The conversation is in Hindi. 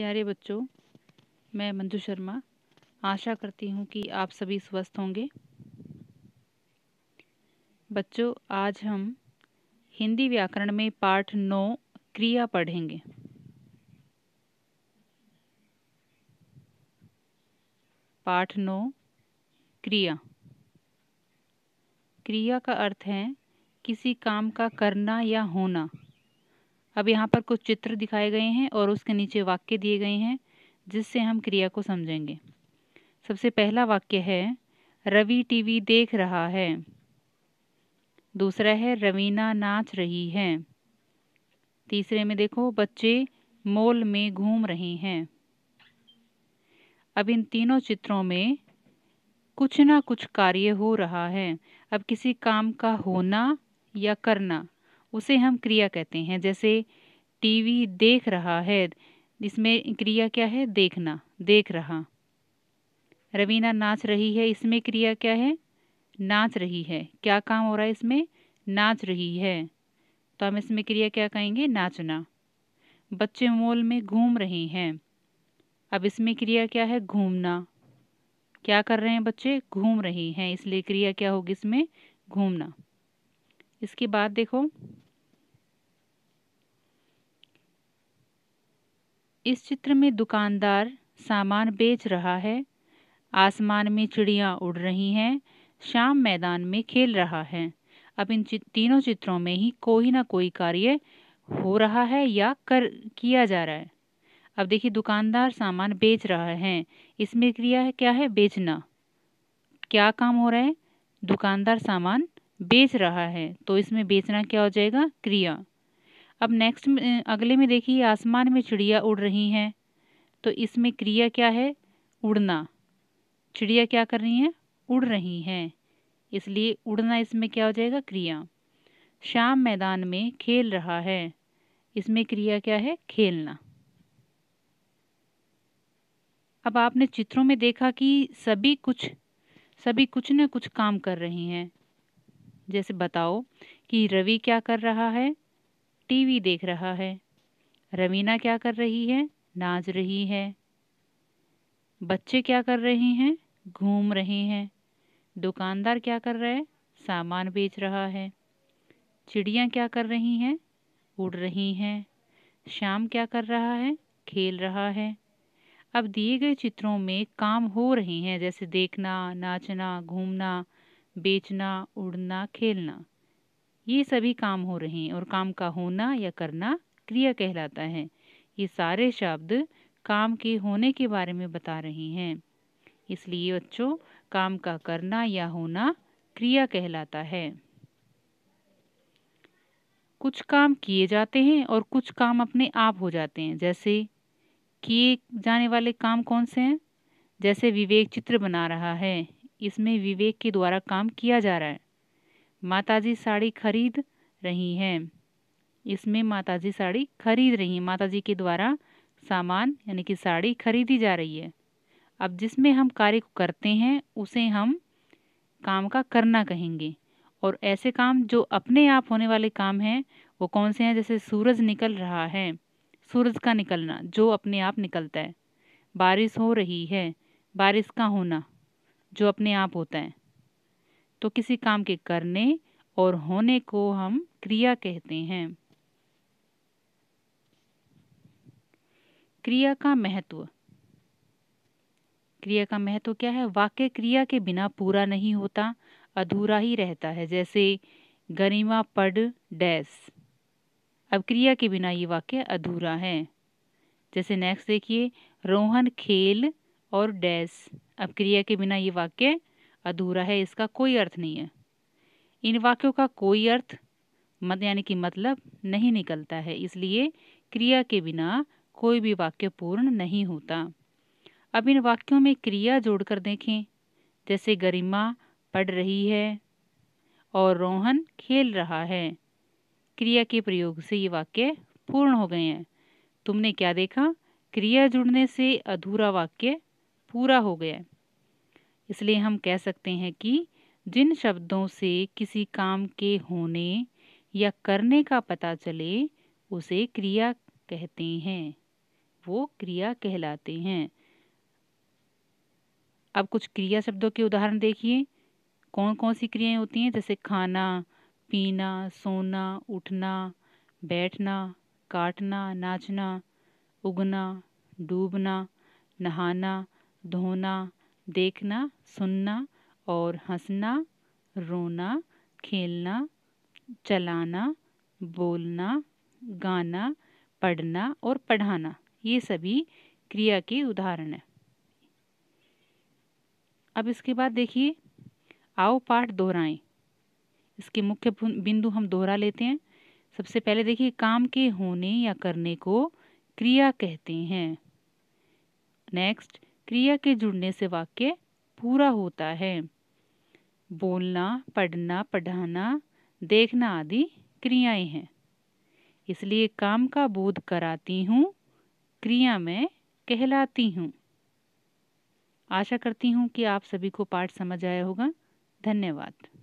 प्यारे बच्चों मैं मंजू शर्मा आशा करती हूँ कि आप सभी स्वस्थ होंगे बच्चों आज हम हिंदी व्याकरण में पाठ नौ क्रिया पढ़ेंगे पाठ नौ क्रिया क्रिया का अर्थ है किसी काम का करना या होना अब यहाँ पर कुछ चित्र दिखाए गए हैं और उसके नीचे वाक्य दिए गए हैं जिससे हम क्रिया को समझेंगे सबसे पहला वाक्य है रवि टीवी देख रहा है दूसरा है रवीना नाच रही है तीसरे में देखो बच्चे मॉल में घूम रहे हैं अब इन तीनों चित्रों में कुछ ना कुछ कार्य हो रहा है अब किसी काम का होना या करना उसे हम क्रिया कहते हैं जैसे टीवी देख रहा है इसमें क्रिया क्या है देखना देख रहा रवीना नाच रही है इसमें क्रिया क्या है नाच रही है क्या काम हो रहा है इसमें नाच रही है तो हम इसमें क्रिया क्या कहेंगे नाचना बच्चे मॉल में घूम रहे हैं अब इसमें क्रिया क्या है घूमना क्या कर रहे हैं बच्चे घूम रहे हैं इसलिए क्रिया क्या होगी इसमें घूमना इसके बाद देखो इस चित्र में दुकानदार सामान बेच रहा है आसमान में चिड़िया उड़ रही हैं शाम मैदान में खेल रहा है अब इन चित, तीनों चित्रों में ही कोई ना कोई कार्य हो रहा है या कर किया जा रहा है अब देखिए दुकानदार सामान बेच रहा है इसमें क्रिया है क्या है बेचना क्या काम हो रहा है दुकानदार सामान बेच रहा है तो इसमें बेचना क्या हो जाएगा क्रिया अब नेक्स्ट अगले में देखिए आसमान में चिड़िया उड़ रही हैं तो इसमें क्रिया क्या है उड़ना चिड़िया क्या कर रही हैं उड़ रही हैं इसलिए उड़ना इसमें क्या हो जाएगा क्रिया शाम मैदान में खेल रहा है इसमें क्रिया क्या है खेलना अब आपने चित्रों में देखा कि सभी कुछ सभी कुछ न कुछ काम कर रही हैं जैसे बताओ कि रवि क्या कर रहा है टीवी देख रहा है रवीना क्या कर रही है नाच रही है बच्चे क्या कर रहे हैं घूम रहे हैं दुकानदार क्या कर रहा है सामान बेच रहा है चिड़िया क्या कर रही हैं उड़ रही हैं शाम क्या कर रहा है खेल रहा है अब दिए गए चित्रों में काम हो रहे हैं जैसे देखना नाचना घूमना बेचना उड़ना खेलना ये सभी काम हो रहे हैं और काम का होना या करना क्रिया कहलाता है ये सारे शब्द काम के होने के बारे में बता रहे हैं इसलिए बच्चों काम का करना या होना क्रिया कहलाता है कुछ काम किए जाते हैं और कुछ काम अपने आप हो जाते हैं जैसे किए जाने वाले काम कौन से हैं जैसे विवेक चित्र बना रहा है इसमें विवेक के द्वारा काम किया जा रहा है माताजी साड़ी खरीद रही हैं इसमें माताजी साड़ी खरीद रही हैं माताजी के द्वारा सामान यानी कि साड़ी खरीदी जा रही है अब जिसमें हम कार्य करते हैं उसे हम काम का करना कहेंगे और ऐसे काम जो अपने आप होने वाले काम हैं वो कौन से हैं जैसे सूरज निकल रहा है सूरज का निकलना जो अपने आप निकलता है बारिश हो रही है बारिश का होना जो अपने आप होता है तो किसी काम के करने और होने को हम क्रिया कहते हैं क्रिया का महत्व क्रिया का महत्व क्या है वाक्य क्रिया के बिना पूरा नहीं होता अधूरा ही रहता है जैसे गरिमा पड डैस अब क्रिया के बिना ये वाक्य अधूरा है जैसे नेक्स्ट देखिए रोहन खेल और डैस अब क्रिया के बिना ये वाक्य अधूरा है इसका कोई अर्थ नहीं है इन वाक्यों का कोई अर्थ मत यानी कि मतलब नहीं निकलता है इसलिए क्रिया के बिना कोई भी वाक्य पूर्ण नहीं होता अब इन वाक्यों में क्रिया जोड़कर देखें जैसे गरिमा पढ़ रही है और रोहन खेल रहा है क्रिया के प्रयोग से ये वाक्य पूर्ण हो गए हैं तुमने क्या देखा क्रिया जुड़ने से अधूरा वाक्य पूरा हो गया इसलिए हम कह सकते हैं कि जिन शब्दों से किसी काम के होने या करने का पता चले उसे क्रिया कहते हैं वो क्रिया कहलाते हैं अब कुछ क्रिया शब्दों के उदाहरण देखिए कौन कौन सी क्रियाएं होती हैं जैसे खाना पीना सोना उठना बैठना काटना नाचना उगना डूबना नहाना धोना देखना सुनना और हंसना रोना खेलना चलाना बोलना गाना पढ़ना और पढ़ाना ये सभी क्रिया के उदाहरण हैं अब इसके बाद देखिए आओ पाठ दोहराएं इसके मुख्य बिंदु हम दोहरा लेते हैं सबसे पहले देखिए काम के होने या करने को क्रिया कहते हैं नेक्स्ट क्रिया के जुड़ने से वाक्य पूरा होता है बोलना पढ़ना पढ़ाना देखना आदि क्रियाएं हैं इसलिए काम का बोध कराती हूँ क्रिया में कहलाती हूँ आशा करती हूँ कि आप सभी को पाठ समझ आया होगा धन्यवाद